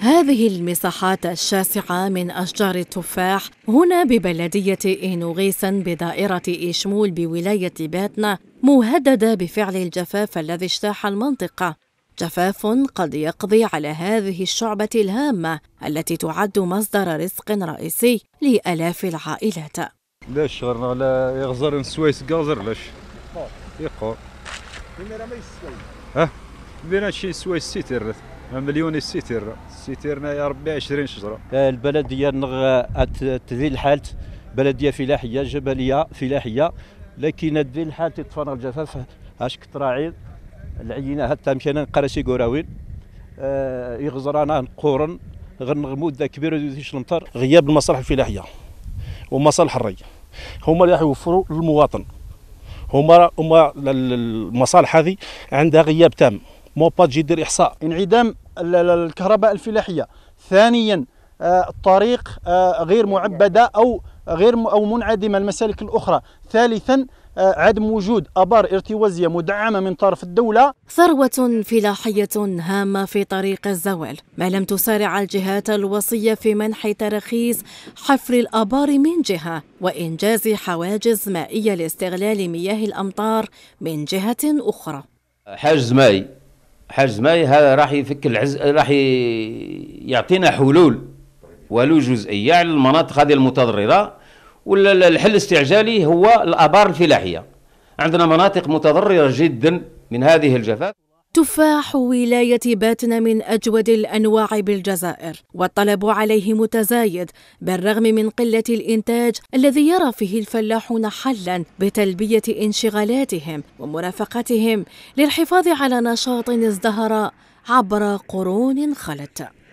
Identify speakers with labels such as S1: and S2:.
S1: هذه المساحات الشاسعة من أشجار التفاح هنا ببلدية إينوغيسن بدائرة إيشمول بولاية باتنا مهددة بفعل الجفاف الذي اجتاح المنطقة جفاف قد يقضي على هذه الشعبة الهامة التي تعد مصدر رزق رئيسي لآلاف العائلات
S2: ليش شغلنا على يغزر سويس قازر ليش يقور ها بينا شي سويس سيتر مليون السيتير السيتيرنا يا ربي 20 شجره البلد ديالنا تذي الحالت بلديه فلاحيه جبليه فلاحيه لكن تذي الحالت تطفر الجفاف اش كتراعي العينه حتى مشينا نقراشي قراوين آه، يغزرانا نقورن غنغمو ذا كبير ديش المطر
S3: غياب المصالح الفلاحيه
S2: ومصالح الري هما اللي راح يوفروا للمواطن هما هما المصالح هذه عندها غياب تام تجي دير احصاء انعدام الكهرباء الفلاحيه ثانيا آه، الطريق آه، غير معبده او غير او منعدمه المسالك الاخرى ثالثا آه، عدم وجود ابار ارتوازيه مدعمه من طرف
S1: الدوله ثروه فلاحيه هامه في طريق الزوال ما لم تسارع الجهات الوصيه في منح تراخيص حفر الابار من جهه وانجاز حواجز مائيه لاستغلال مياه الامطار من جهه اخرى
S3: حاجز مائي حاج ماي هذا راح يفك العز راح يعطينا حلول ولو جزئيه على المناطق هذه المتضرره الحل الاستعجالي هو الابار الفلاحيه عندنا مناطق متضرره جدا من هذه الجفاف
S1: تفاح ولاية باتنا من أجود الأنواع بالجزائر والطلب عليه متزايد بالرغم من قلة الإنتاج الذي يرى فيه الفلاحون حلا بتلبية انشغالاتهم ومرافقتهم للحفاظ على نشاط ازدهر عبر قرون خلت